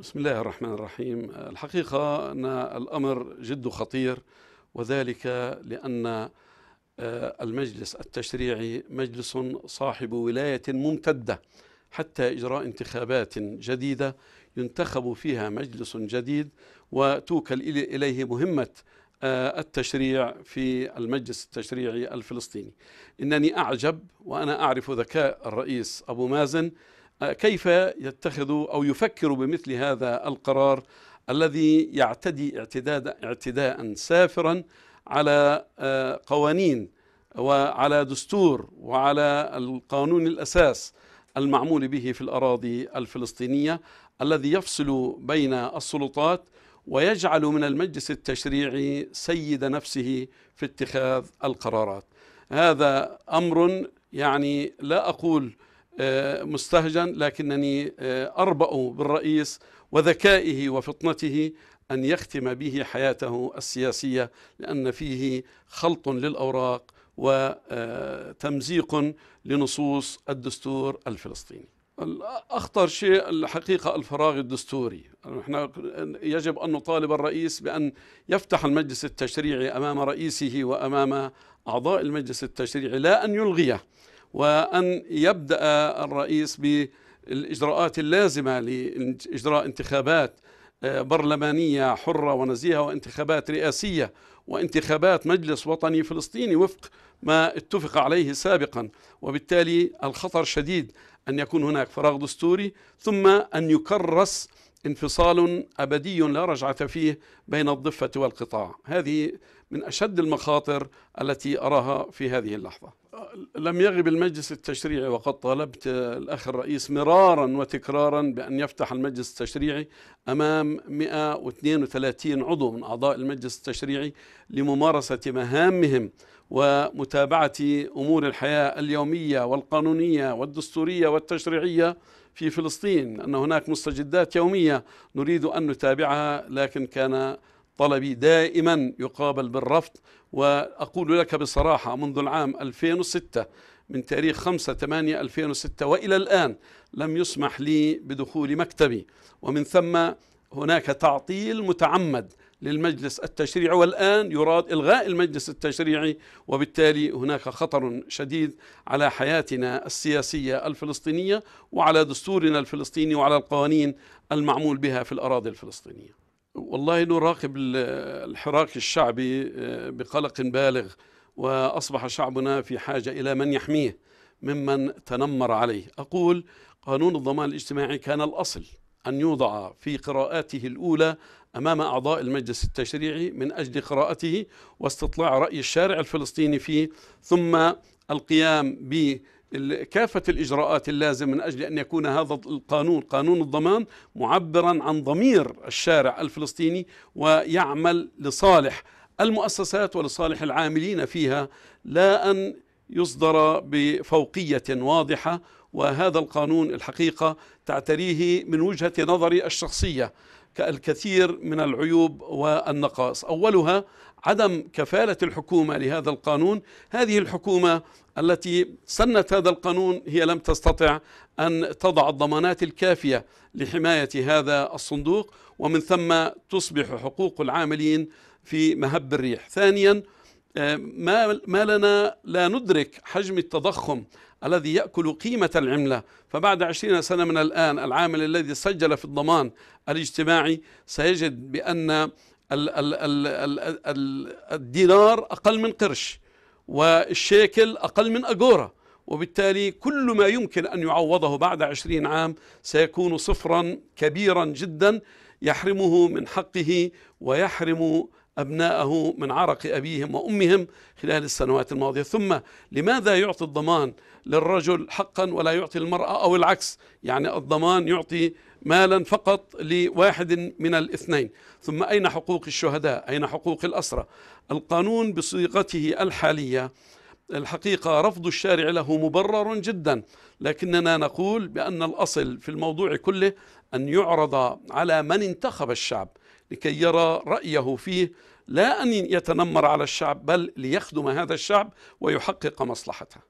بسم الله الرحمن الرحيم الحقيقة أن الأمر جد خطير وذلك لأن آه، المجلس التشريعي مجلس صاحب ولاية ممتدة حتى إجراء انتخابات جديدة ينتخب فيها مجلس جديد وتوكل إليه مهمة آه، التشريع في المجلس التشريعي الفلسطيني إنني أعجب وأنا أعرف ذكاء الرئيس أبو مازن كيف يتخذ أو يفكر بمثل هذا القرار الذي يعتدي اعتداد اعتداء سافرا على آه، قوانين وعلى دستور وعلى القانون الأساس المعمول به في الأراضي الفلسطينية الذي يفصل بين السلطات ويجعل من المجلس التشريعي سيد نفسه في اتخاذ القرارات هذا أمر يعني لا أقول آه، مستهجن لكنني آه، أربأ بالرئيس وذكائه وفطنته أن يختم به حياته السياسية لأن فيه خلط للأوراق وتمزيق آه، لنصوص الدستور الفلسطيني أخطر شيء الحقيقة الفراغ الدستوري احنا يجب أن نطالب الرئيس بأن يفتح المجلس التشريعي أمام رئيسه وأمام أعضاء المجلس التشريعي لا أن يلغيه وأن يبدأ الرئيس بالإجراءات اللازمة لإجراء انتخابات آه، برلمانية حرة ونزيهة وانتخابات رئاسية وانتخابات مجلس وطني فلسطيني وفق ما اتفق عليه سابقا وبالتالي الخطر شديد أن يكون هناك فراغ دستوري ثم أن يكرس انفصال أبدي لا رجعة فيه بين الضفة والقطاع هذه من أشد المخاطر التي أراها في هذه اللحظة لم يغب المجلس التشريعي وقد طالبت الأخ الرئيس مرارا وتكرارا بأن يفتح المجلس التشريعي أمام 132 عضو من أعضاء المجلس التشريعي لممارسة مهامهم ومتابعة أمور الحياة اليومية والقانونية والدستورية والتشريعية في فلسطين أن هناك مستجدات يومية نريد أن نتابعها لكن كان طلبي دائما يقابل بالرفض وأقول لك بصراحة منذ العام 2006 من تاريخ 5 8 2006 وإلى الآن لم يسمح لي بدخول مكتبي ومن ثم هناك تعطيل متعمد للمجلس التشريعي والآن يراد إلغاء المجلس التشريعي وبالتالي هناك خطر شديد على حياتنا السياسية الفلسطينية وعلى دستورنا الفلسطيني وعلى القوانين المعمول بها في الأراضي الفلسطينية والله نراقب الحراك الشعبي آه، بقلق بالغ واصبح شعبنا في حاجه الى من يحميه ممن تنمر عليه اقول قانون الضمان الاجتماعي كان الاصل ان يوضع في قراءاته الاولى امام اعضاء المجلس التشريعي من اجل قراءته واستطلاع راي الشارع الفلسطيني فيه ثم القيام ب كافة الإجراءات اللازمة من أجل أن يكون هذا القانون قانون الضمان معبرا عن ضمير الشارع الفلسطيني ويعمل لصالح المؤسسات ولصالح العاملين فيها لا أن يصدر بفوقية واضحة وهذا القانون الحقيقة تعتريه من وجهة نظري الشخصية الكثير من العيوب والنقائص أولها عدم كفالة الحكومة لهذا القانون هذه الحكومة التي سنت هذا القانون هي لم تستطع أن تضع الضمانات الكافية لحماية هذا الصندوق ومن ثم تصبح حقوق العاملين في مهب الريح ثانياً آه، ما, ما لنا لا ندرك حجم التضخم الذي يأكل قيمة العملة فبعد عشرين سنة من الآن العامل الذي سجل في الضمان الاجتماعي سيجد بأن الدينار أقل من قرش والشيكل أقل من أجورة وبالتالي كل ما يمكن أن يعوضه بعد عشرين عام سيكون صفرا كبيرا جدا يحرمه من حقه ويحرم أبناءه من عرق أبيهم وأمهم خلال السنوات الماضية ثم لماذا يعطي الضمان للرجل حقا ولا يعطي المرأة أو العكس يعني الضمان يعطي مالا فقط لواحد من الاثنين ثم أين حقوق الشهداء أين حقوق الأسرة القانون بصيغته الحالية الحقيقة رفض الشارع له مبرر جدا لكننا نقول بأن الأصل في الموضوع كله أن يعرض على من انتخب الشعب لكي يرى رأيه فيه لا أن يتنمر على الشعب بل ليخدم هذا الشعب ويحقق مصلحته